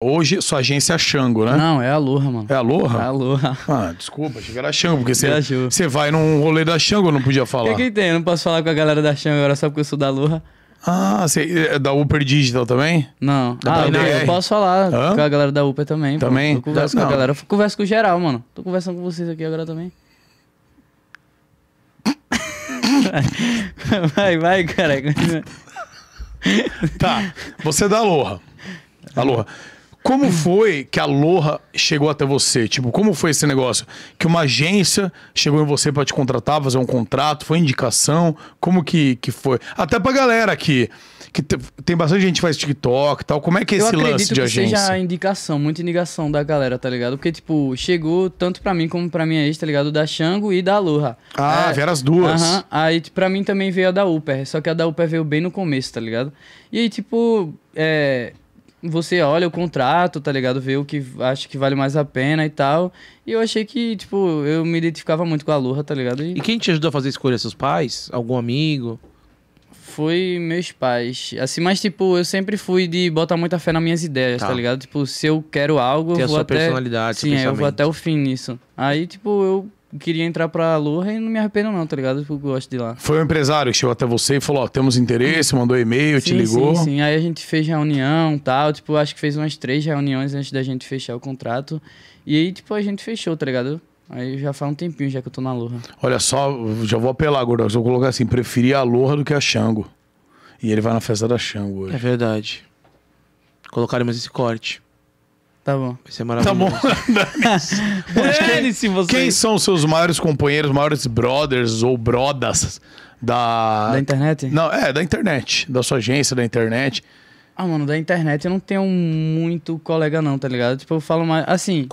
Hoje, sua agência é a Xango, né? Não, é a Aloha, mano. É a Aloha? É a Aloha. Ah, desculpa, achei que era a Xango, porque você, você vai num rolê da Xango, não podia falar. O que, que tem? Eu não posso falar com a galera da Xango agora só porque eu sou da Aloha. Ah, você é da Uber Digital também? Não. Da ah, não. eu posso falar Hã? com a galera da Uber também. Também? Pô. Eu converso não. com a galera, eu converso com o geral, mano. Tô conversando com vocês aqui agora também. vai, vai, cara. tá, você é da Aloha. Aloha. Como foi que a Loha chegou até você? Tipo, como foi esse negócio? Que uma agência chegou em você para te contratar, fazer um contrato? Foi indicação? Como que, que foi? Até pra galera aqui, que tem bastante gente que faz TikTok e tal. Como é que é esse lance de agência? Eu acredito que seja indicação, muita indicação da galera, tá ligado? Porque, tipo, chegou tanto pra mim como pra minha ex, tá ligado? Da Xango e da Loha. Ah, é, vieram as duas. Aham. Uh -huh. Aí, tipo, pra mim também veio a da Uper. Só que a da Uper veio bem no começo, tá ligado? E aí, tipo, é você olha o contrato, tá ligado? Vê o que acha que vale mais a pena e tal. E eu achei que, tipo, eu me identificava muito com a Lurra, tá ligado? E... e, quem te ajudou a fazer a escolha? Seus pais? Algum amigo? Foi meus pais. Assim, mas, tipo, eu sempre fui de botar muita fé nas minhas ideias, tá, tá ligado? Tipo, se eu quero algo, Tem eu vou a sua até... personalidade, Sim, eu vou até o fim nisso. Aí, tipo, eu queria entrar pra Lua e não me arrependo não, tá ligado? Porque tipo, eu gosto de lá. Foi um empresário que chegou até você e falou, ó, temos interesse, mandou e-mail, sim, te ligou. Sim, sim, aí a gente fez reunião e tal, tipo, acho que fez umas três reuniões antes da gente fechar o contrato. E aí, tipo, a gente fechou, tá ligado? Aí já faz um tempinho já que eu tô na Lua. Olha só, já vou apelar, Gordão, vou colocar assim, preferir a Lua do que a Xango. E ele vai na festa da Xango hoje. É verdade. Colocaremos esse corte. Tá bom. Vai ser é maravilhoso. Tá bom. Dane-se você. Quem são os seus maiores companheiros, maiores brothers ou brodas da. Da internet? Não, é, da internet. Da sua agência, da internet. Ah, mano, da internet eu não tenho muito colega, não, tá ligado? Tipo, eu falo mais. Assim.